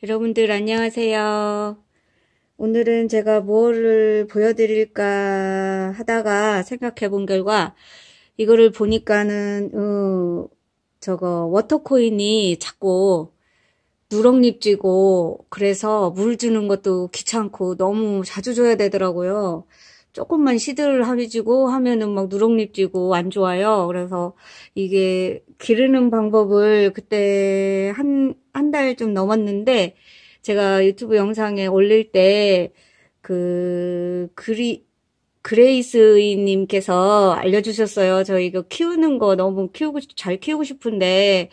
여러분들 안녕하세요. 오늘은 제가 뭐를 보여드릴까 하다가 생각해 본 결과 이거를 보니까는 어, 저거 워터코인이 자꾸 누렁잎 쥐고 그래서 물 주는 것도 귀찮고 너무 자주 줘야 되더라고요. 조금만 시들해지고 하면은 막 누렁잎 쥐고 안 좋아요. 그래서 이게 기르는 방법을 그때 한 한달좀 넘었는데 제가 유튜브 영상에 올릴 때그 그리 그레이스님께서 알려주셨어요. 저 이거 키우는 거 너무 키우고 잘 키우고 싶은데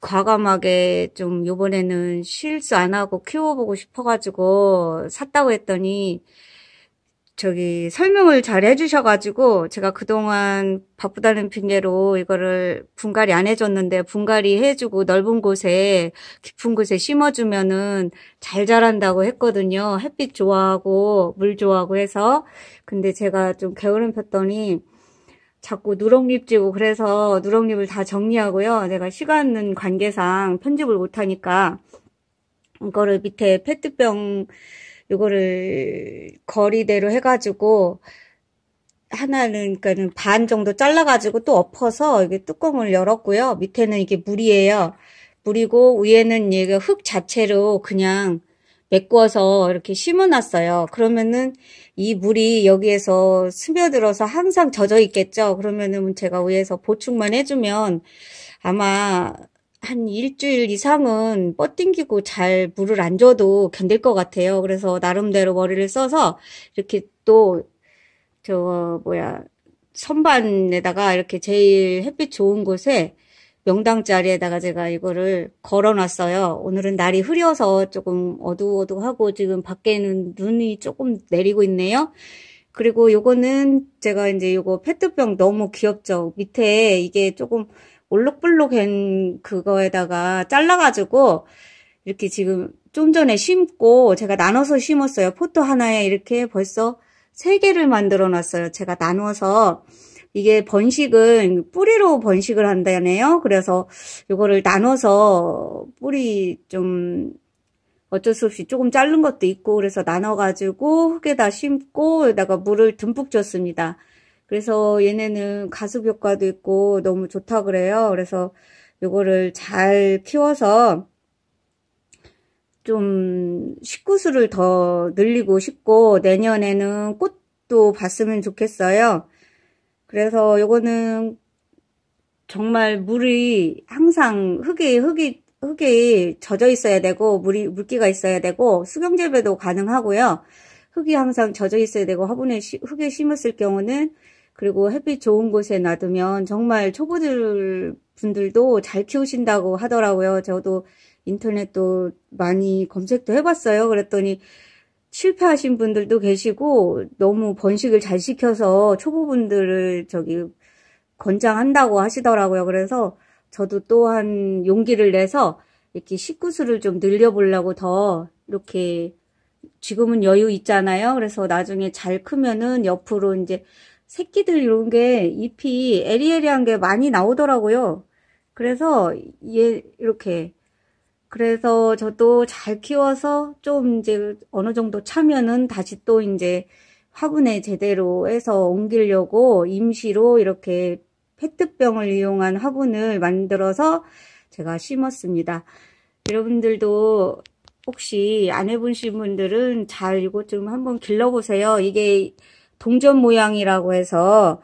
과감하게 좀 요번에는 실수 안 하고 키워보고 싶어가지고 샀다고 했더니 저기 설명을 잘 해주셔가지고 제가 그동안 바쁘다는 핑계로 이거를 분갈이 안 해줬는데 분갈이 해주고 넓은 곳에 깊은 곳에 심어주면은 잘 자란다고 했거든요. 햇빛 좋아하고 물 좋아하고 해서 근데 제가 좀 게으름 폈더니 자꾸 누렁잎 지고 그래서 누렁잎을 다 정리하고요. 내가 시간은 관계상 편집을 못하니까 이거를 밑에 페트병 요거를 거리대로 해가지고 하나는 그러니까반 정도 잘라가지고 또 엎어서 이게 뚜껑을 열었고요. 밑에는 이게 물이에요. 물이고 위에는 얘가 흙 자체로 그냥 메꿔서 이렇게 심어놨어요. 그러면은 이 물이 여기에서 스며들어서 항상 젖어 있겠죠. 그러면은 제가 위에서 보충만 해주면 아마 한 일주일 이상은 뻗딩기고잘 물을 안 줘도 견딜 것 같아요. 그래서 나름대로 머리를 써서 이렇게 또 저 뭐야 선반에다가 이렇게 제일 햇빛 좋은 곳에 명당 자리에다가 제가 이거를 걸어놨어요. 오늘은 날이 흐려서 조금 어두워두하고 지금 밖에는 눈이 조금 내리고 있네요. 그리고 요거는 제가 이제 요거 페트병 너무 귀엽죠. 밑에 이게 조금 올록불록한 그거에다가 잘라가지고 이렇게 지금 좀 전에 심고 제가 나눠서 심었어요. 포트 하나에 이렇게 벌써 세 개를 만들어 놨어요. 제가 나눠서 이게 번식은 뿌리로 번식을 한다네요. 그래서 이거를 나눠서 뿌리 좀 어쩔 수 없이 조금 자른 것도 있고 그래서 나눠가지고 흙에다 심고 여기다가 물을 듬뿍 줬습니다. 그래서 얘네는 가습 효과도 있고 너무 좋다 그래요. 그래서 요거를 잘 키워서 좀 식구수를 더 늘리고 싶고 내년에는 꽃도 봤으면 좋겠어요. 그래서 요거는 정말 물이 항상 흙이 흙이 흙이 젖어 있어야 되고 물이 물기가 있어야 되고 수경 재배도 가능하고요. 흙이 항상 젖어 있어야 되고 화분에 흙에 심었을 경우는 그리고 햇빛 좋은 곳에 놔두면 정말 초보들 분들도 잘 키우신다고 하더라고요. 저도 인터넷도 많이 검색도 해봤어요. 그랬더니 실패하신 분들도 계시고 너무 번식을 잘 시켜서 초보분들을 저기 권장한다고 하시더라고요. 그래서 저도 또한 용기를 내서 이렇게 식구수를 좀 늘려보려고 더 이렇게 지금은 여유 있잖아요. 그래서 나중에 잘 크면은 옆으로 이제 새끼들 이런 게 잎이 에리에리한 게 많이 나오더라고요. 그래서 얘 이렇게 그래서 저도 잘 키워서 좀 이제 어느 정도 차면은 다시 또 이제 화분에 제대로 해서 옮기려고 임시로 이렇게 페트병을 이용한 화분을 만들어서 제가 심었습니다. 여러분들도 혹시 안 해보신 분들은 잘 이것 좀 한번 길러보세요. 이게 동전 모양이라고 해서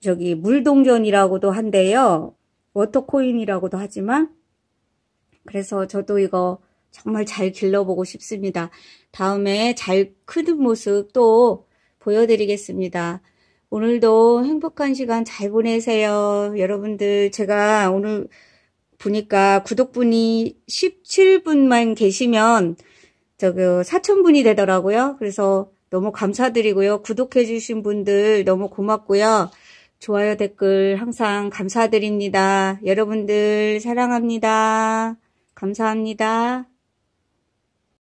저기 물동전이라고도 한데요. 워터코인이라고도 하지만 그래서 저도 이거 정말 잘 길러보고 싶습니다. 다음에 잘 크는 모습 또 보여드리겠습니다. 오늘도 행복한 시간 잘 보내세요. 여러분들 제가 오늘 보니까 구독분이 17분만 계시면 저그 4천분이 되더라고요. 그래서 너무 감사드리고요. 구독해주신 분들 너무 고맙고요. 좋아요 댓글 항상 감사드립니다. 여러분들 사랑합니다. 감사합니다.